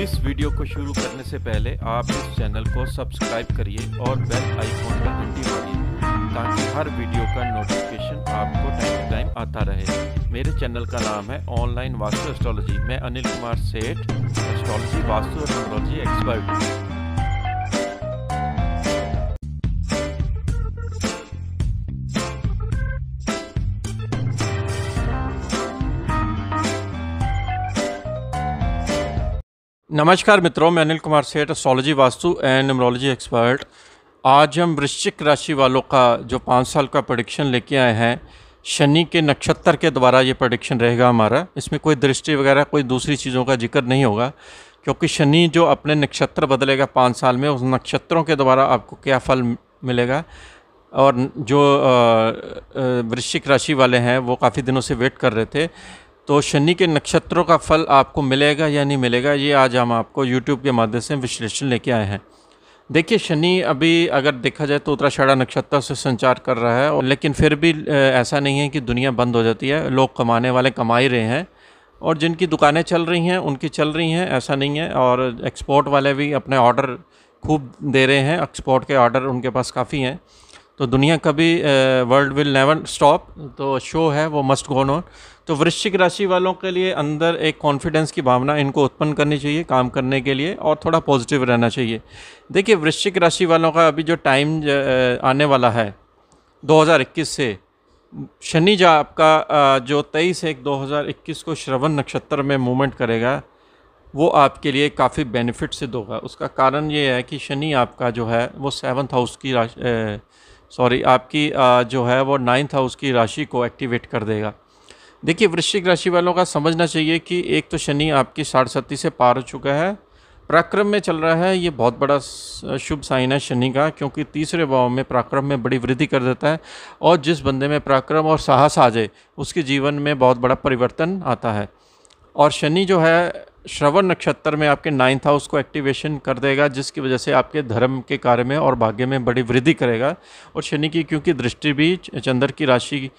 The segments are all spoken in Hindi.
इस वीडियो को शुरू करने से पहले आप इस चैनल को सब्सक्राइब करिए और बेल आइकॉन पर घंटी मारिए ताकि हर वीडियो का नोटिफिकेशन आपको टाइम टू टाइम आता रहे मेरे चैनल का नाम है ऑनलाइन वास्तु एस्ट्रोलॉजी मैं Anil Kumar Seth astrology vastu astrology expert नमस्कार मित्रों मैं Anil Kumar Seth astrology vastu and numerology expert आज हम वृश्चिक राशि वालों का जो पाँच साल का प्रडिक्शन लेके आए हैं शनि के नक्षत्र के द्वारा ये प्रडिक्शन रहेगा हमारा इसमें कोई दृष्टि वगैरह कोई दूसरी चीज़ों का जिक्र नहीं होगा क्योंकि शनि जो अपने नक्षत्र बदलेगा पाँच साल में उस नक्षत्रों के द्वारा आपको क्या फल मिलेगा और जो वृश्चिक राशि वाले हैं वो काफ़ी दिनों से वेट कर रहे थे तो शनि के नक्षत्रों का फल आपको मिलेगा या नहीं मिलेगा ये आज हम आपको यूट्यूब के माध्यम से विश्लेषण लेके आए हैं देखिए शनि अभी अगर देखा जाए तो उत्तराषाढ़ा नक्षत्र से संचार कर रहा है लेकिन फिर भी ऐसा नहीं है कि दुनिया बंद हो जाती है लोग कमाने वाले कमा ही रहे हैं और जिनकी दुकानें चल रही हैं उनकी चल रही हैं ऐसा नहीं है और एक्सपोर्ट वाले भी अपने ऑर्डर खूब दे रहे हैं एक्सपोर्ट के ऑर्डर उनके पास काफ़ी हैं तो दुनिया कभी वर्ल्ड विल नेवर स्टॉप तो शो है वो मस्ट गो नॉन तो वृश्चिक राशि वालों के लिए अंदर एक कॉन्फिडेंस की भावना इनको उत्पन्न करनी चाहिए काम करने के लिए और थोड़ा पॉजिटिव रहना चाहिए देखिए वृश्चिक राशि वालों का अभी जो टाइम आने वाला है 2021 से शनि जा आपका जो 23 एक 2021 को श्रवण नक्षत्र में मूवमेंट करेगा वो आपके लिए काफ़ी बेनिफिट सिद्ध होगा उसका कारण ये है कि शनि आपका जो है वो सेवन्थ हाउस की राशि सॉरी आपकी जो है वो नाइन्थ हाउस की राशि को एक्टिवेट कर देगा देखिए वृश्चिक राशि वालों का समझना चाहिए कि एक तो शनि आपकी सती से पार हो चुका है पराक्रम में चल रहा है ये बहुत बड़ा शुभ साइन है शनि का क्योंकि तीसरे भाव में पराक्रम में बड़ी वृद्धि कर देता है और जिस बंदे में पराक्रम और साहस आ जाए उसके जीवन में बहुत बड़ा परिवर्तन आता है और शनि जो है श्रवण नक्षत्र में आपके नाइन्थ हाउस को एक्टिवेशन कर देगा जिसकी वजह से आपके धर्म के कार्य में और भाग्य में बड़ी वृद्धि करेगा और शनि की क्योंकि दृष्टि भी चंद्र की राशि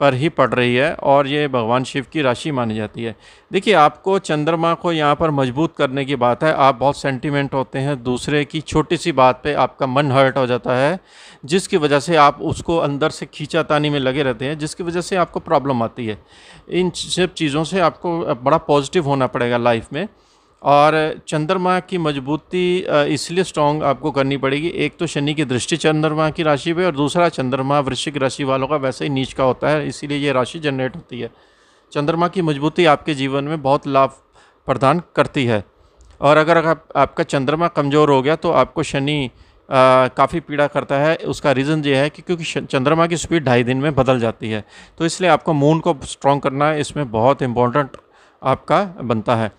पर ही पड़ रही है और ये भगवान शिव की राशि मानी जाती है देखिए आपको चंद्रमा को यहाँ पर मजबूत करने की बात है आप बहुत सेंटिमेंट होते हैं दूसरे की छोटी सी बात पे आपका मन हर्ट हो जाता है जिसकी वजह से आप उसको अंदर से खींचातानी में लगे रहते हैं जिसकी वजह से आपको प्रॉब्लम आती है इन सब चीज़ों से आपको बड़ा पॉजिटिव होना पड़ेगा लाइफ में और चंद्रमा की मजबूती इसलिए स्ट्रॉन्ग आपको करनी पड़ेगी एक तो शनि की दृष्टि चंद्रमा की राशि पे और दूसरा चंद्रमा वृश्चिक राशि वालों का वैसे ही नीच का होता है इसीलिए ये राशि जनरेट होती है चंद्रमा की मजबूती आपके जीवन में बहुत लाभ प्रदान करती है और अगर आप, आपका चंद्रमा कमज़ोर हो गया तो आपको शनि काफ़ी पीड़ा करता है उसका रीज़न ये है कि क्योंकि चंद्रमा की स्पीड ढाई दिन में बदल जाती है तो इसलिए आपको मून को स्ट्रॉन्ग करना इसमें बहुत इम्पोर्टेंट आपका बनता है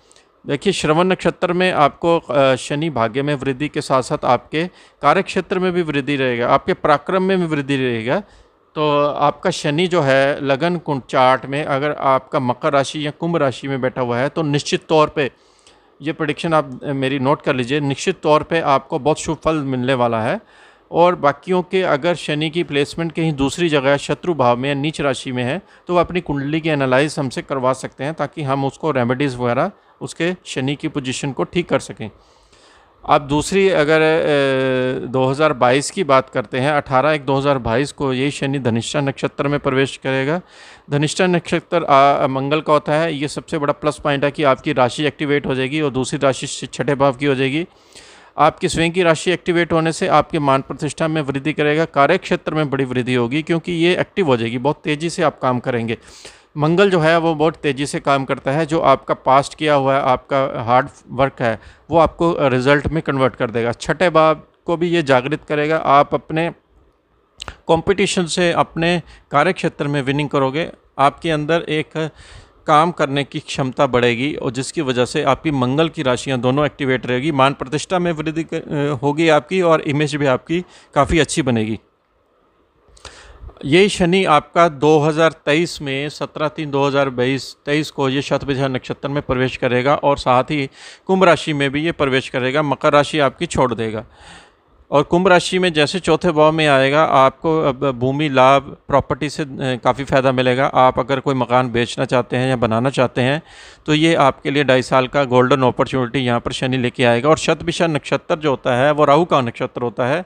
देखिए श्रवण नक्षत्र में आपको शनि भाग्य में वृद्धि के साथ साथ आपके कार्य क्षेत्र में भी वृद्धि रहेगा आपके पराक्रम में भी वृद्धि रहेगा तो आपका शनि जो है लगन कुंड चार्ट में अगर आपका मकर राशि या कुंभ राशि में बैठा हुआ है तो निश्चित तौर पे ये प्रडिक्शन आप मेरी नोट कर लीजिए निश्चित तौर पे आपको बहुत शुभ फल मिलने वाला है और बाकियों के अगर शनि की प्लेसमेंट कहीं दूसरी जगह शत्रु भाव में या नीच राशि में है तो वह अपनी कुंडली की एनालाइज हमसे करवा सकते हैं ताकि हम उसको रेमेडीज़ वगैरह उसके शनि की पोजीशन को ठीक कर सकें आप दूसरी अगर 2022 की बात करते हैं 18 एक 2022 को ये शनि धनिष्ठा नक्षत्र में प्रवेश करेगा धनिष्ठा नक्षत्र आ, मंगल का होता है ये सबसे बड़ा प्लस पॉइंट है कि आपकी राशि एक्टिवेट हो जाएगी और दूसरी राशि छठे भाव की हो जाएगी आपकी स्वयं की राशि एक्टिवेट होने से आपके मान प्रतिष्ठा में वृद्धि करेगा कार्यक्षेत्र में बड़ी वृद्धि होगी क्योंकि ये एक्टिव हो जाएगी बहुत तेज़ी से आप काम करेंगे मंगल जो है वो बहुत तेज़ी से काम करता है जो आपका पास्ट किया हुआ है आपका हार्ड वर्क है वो आपको रिज़ल्ट में कन्वर्ट कर देगा छठे बाब को भी ये जागृत करेगा आप अपने कंपटीशन से अपने कार्य क्षेत्र में विनिंग करोगे आपके अंदर एक काम करने की क्षमता बढ़ेगी और जिसकी वजह से आपकी मंगल की राशियां दोनों एक्टिवेट रहेगी मान प्रतिष्ठा में वृद्धि होगी आपकी और इमेज भी आपकी काफ़ी अच्छी बनेगी ये शनि आपका 2023 में 17 तीन 2022 तेईस को ये शतभिषा नक्षत्र में प्रवेश करेगा और साथ ही कुंभ राशि में भी ये प्रवेश करेगा मकर राशि आपकी छोड़ देगा और कुंभ राशि में जैसे चौथे भाव में आएगा आपको अब भूमि लाभ प्रॉपर्टी से काफ़ी फ़ायदा मिलेगा आप अगर कोई मकान बेचना चाहते हैं या बनाना चाहते हैं तो ये आपके लिए ढाई साल का गोल्डन अपॉर्चुनिटी यहाँ पर शनि लेके आएगा और शतभिषा नक्षत्र जो होता है वो राहु का नक्षत्र होता है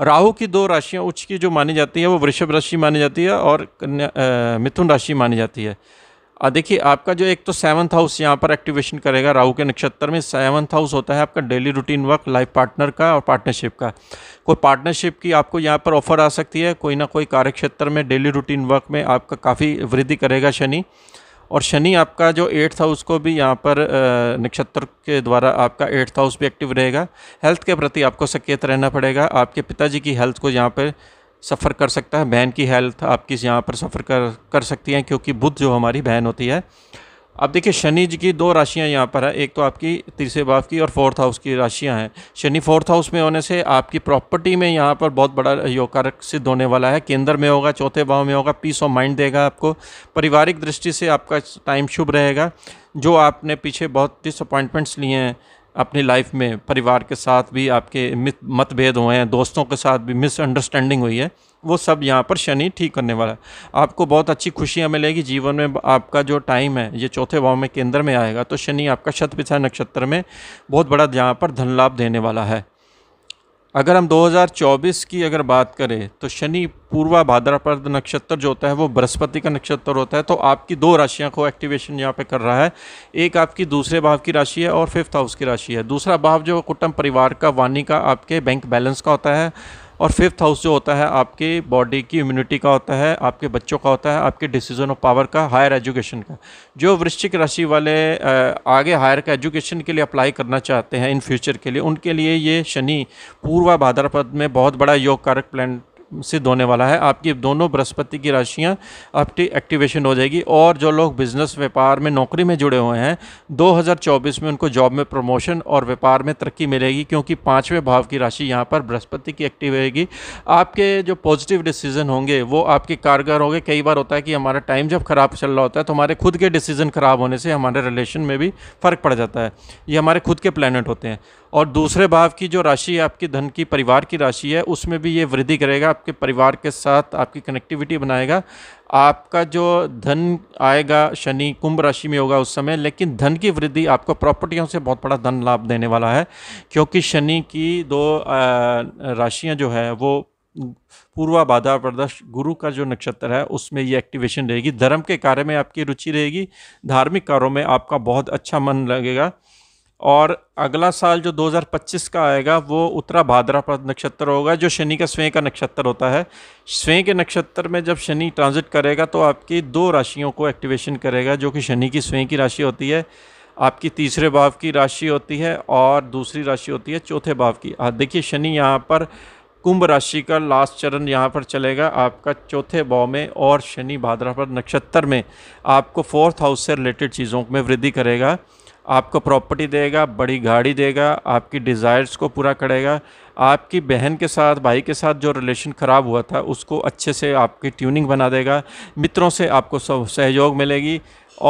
राहु की दो राशियाँ उच्च की जो मानी जाती है वो वृषभ राशि मानी जाती है और मिथुन राशि मानी जाती है देखिए आपका जो एक तो सेवन्थ हाउस यहाँ पर एक्टिवेशन करेगा राहु के नक्षत्र में सेवन्थ हाउस होता है आपका daily routine work life partner का और पार्टनरशिप का कोई पार्टनरशिप की आपको यहाँ पर ऑफर आ सकती है कोई ना कोई कार्य क्षेत्र में डेली रूटीन वर्क में आपका काफ़ी वृद्धि करेगा शनि और शनि आपका जो एट्थ हाउस को भी यहाँ पर नक्षत्र के द्वारा आपका एट्थ हाउस भी एक्टिव रहेगा हेल्थ के प्रति आपको सचेत रहना पड़ेगा आपके पिताजी की हेल्थ को यहाँ पर सफ़र कर सकता है बहन की हेल्थ आपकी यहाँ पर सफ़र कर कर सकती हैं क्योंकि बुध जो हमारी बहन होती है अब देखिए शनि जी की दो राशियां यहाँ पर है एक तो आपकी तीसरे भाव की और फोर्थ हाउस की राशियां हैं शनि फोर्थ हाउस में होने से आपकी प्रॉपर्टी में यहाँ पर बहुत बड़ा योगकारक सिद्ध होने वाला है केंद्र में होगा चौथे भाव में होगा पीस ऑफ माइंड देगा आपको पारिवारिक दृष्टि से आपका टाइम शुभ रहेगा जो आपने पीछे बहुत डिसअपॉइंटमेंट्स लिए हैं अपनी लाइफ में परिवार के साथ भी आपके मतभेद हुए हैं दोस्तों के साथ भी मिसअंडरस्टैंडिंग हुई है वो सब यहाँ पर शनि ठीक करने वाला है आपको बहुत अच्छी खुशियाँ मिलेगी जीवन में आपका जो टाइम है ये चौथे भाव में केंद्र में आएगा तो शनि आपका शतपिछा नक्षत्र में बहुत बड़ा यहाँ पर धन लाभ देने वाला है अगर हम 2024 की अगर बात करें तो शनि पूर्वा भाद्रपद नक्षत्र जो होता है वो बृहस्पति का नक्षत्र होता है तो आपकी दो राशियां को एक्टिवेशन यहाँ पे कर रहा है एक आपकी दूसरे भाव की राशि है और फिफ्थ हाउस की राशि है दूसरा भाव जो कुटुंब परिवार का वाणी का आपके बैंक बैलेंस का होता है और फिफ्थ हाउस जो होता है आपके बॉडी की इम्यूनिटी का होता है आपके बच्चों का होता है आपके डिसीजन ऑफ पावर का हायर एजुकेशन का जो वृश्चिक राशि वाले आगे हायर का एजुकेशन के लिए अप्लाई करना चाहते हैं इन फ्यूचर के लिए उनके लिए ये शनि पूर्वा भाद्रपद में बहुत बड़ा योग कारक प्लान सिद्ध होने वाला है आपकी दोनों बृहस्पति की राशियाँ आपकी एक्टिवेशन हो जाएगी और जो लोग बिजनेस व्यापार में नौकरी में जुड़े हुए हैं 2024 में उनको जॉब में प्रमोशन और व्यापार में तरक्की मिलेगी क्योंकि पाँचवें भाव की राशि यहाँ पर बृहस्पति की एक्टिव रहेगी आपके जो पॉजिटिव डिसीजन होंगे वो आपके कारगर होंगे कई बार होता है कि हमारा टाइम जब ख़राब चल रहा होता है तो हमारे खुद के डिसीजन ख़राब होने से हमारे रिलेशन में भी फ़र्क पड़ जाता है ये हमारे खुद के प्लानट होते हैं और दूसरे भाव की जो राशि आपकी धन की परिवार की राशि है उसमें भी ये वृद्धि करेगा आपके परिवार के साथ आपकी कनेक्टिविटी बनाएगा आपका जो धन आएगा शनि कुंभ राशि में होगा उस समय लेकिन धन की वृद्धि आपको प्रॉपर्टियों से बहुत बड़ा धन लाभ देने वाला है क्योंकि शनि की दो राशियाँ जो है वो पूर्वा बाधा प्रदर्श गुरु का जो नक्षत्र है उसमें ये एक्टिवेशन रहेगी धर्म के कार्य में आपकी रुचि रहेगी धार्मिक कार्यों में आपका बहुत अच्छा मन लगेगा और अगला साल जो 2025 का आएगा वो उत्तरा भाद्रपद नक्षत्र होगा जो शनि का स्वयं का नक्षत्र होता है स्वयं के नक्षत्र में जब शनि ट्रांजिट करेगा तो आपकी दो राशियों को एक्टिवेशन करेगा जो कि शनि की स्वयं की राशि होती है आपकी तीसरे भाव की राशि होती है और दूसरी राशि होती है चौथे भाव की हाँ, देखिए शनि यहाँ पर कुंभ राशि का लास्ट चरण यहाँ पर चलेगा आपका चौथे भाव में और शनि भाद्रपद नक्षत्र में आपको फोर्थ हाउस से रिलेटेड चीज़ों में वृद्धि करेगा आपको प्रॉपर्टी देगा बड़ी गाड़ी देगा आपकी डिज़ायर्स को पूरा करेगा आपकी बहन के साथ भाई के साथ जो रिलेशन ख़राब हुआ था उसको अच्छे से आपकी ट्यूनिंग बना देगा मित्रों से आपको सहयोग मिलेगी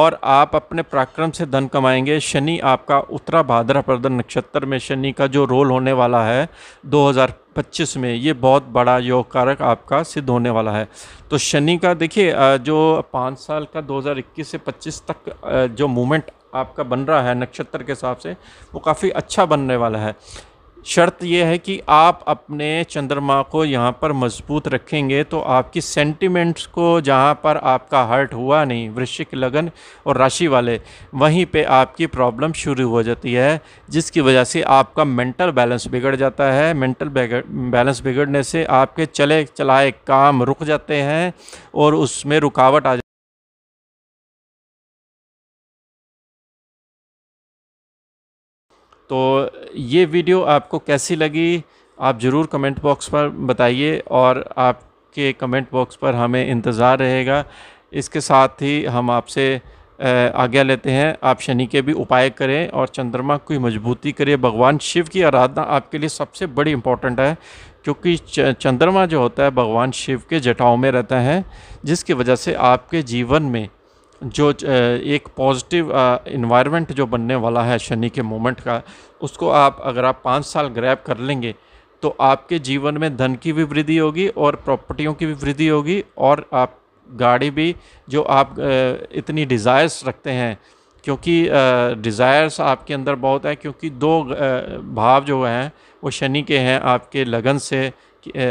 और आप अपने पराक्रम से धन कमाएंगे शनि आपका उत्तरा भाद्रा प्रदन नक्षत्र में शनि का जो रोल होने वाला है 2025 में ये बहुत बड़ा योग कारक आपका सिद्ध होने वाला है तो शनि का देखिए जो पाँच साल का 2021 से 25 तक जो मूवमेंट आपका बन रहा है नक्षत्र के हिसाब से वो काफ़ी अच्छा बनने वाला है शर्त यह है कि आप अपने चंद्रमा को यहाँ पर मजबूत रखेंगे तो आपकी सेंटिमेंट्स को जहाँ पर आपका हर्ट हुआ नहीं वृश्चिक लगन और राशि वाले वहीं पे आपकी प्रॉब्लम शुरू हो जाती है जिसकी वजह से आपका मेंटल बैलेंस बिगड़ जाता है मेंटल बैलेंस बिगड़ने से आपके चले चलाए काम रुक जाते हैं और उसमें रुकावट आ तो ये वीडियो आपको कैसी लगी आप ज़रूर कमेंट बॉक्स पर बताइए और आपके कमेंट बॉक्स पर हमें इंतज़ार रहेगा इसके साथ ही हम आपसे आज्ञा लेते हैं आप शनि के भी उपाय करें और चंद्रमा की मजबूती करें भगवान शिव की आराधना आपके लिए सबसे बड़ी इम्पोर्टेंट है क्योंकि चंद्रमा जो होता है भगवान शिव के जटाओं में रहता है जिसकी वजह से आपके जीवन में जो एक पॉजिटिव इन्वायरमेंट जो बनने वाला है शनि के मोमेंट का उसको आप अगर आप पाँच साल ग्रैप कर लेंगे तो आपके जीवन में धन की भी वृद्धि होगी और प्रॉपर्टियों की भी वृद्धि होगी और आप गाड़ी भी जो आप इतनी डिज़ायर्स रखते हैं क्योंकि डिज़ायर्स आपके अंदर बहुत है क्योंकि दो भाव जो हैं वो शनि के हैं आपके लगन से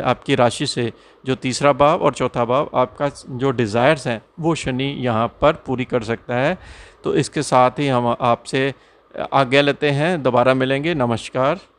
आपकी राशि से जो तीसरा भाव और चौथा भाव आपका जो डिज़ायर्स हैं वो शनि यहाँ पर पूरी कर सकता है तो इसके साथ ही हम आपसे आज्ञा लेते हैं दोबारा मिलेंगे नमस्कार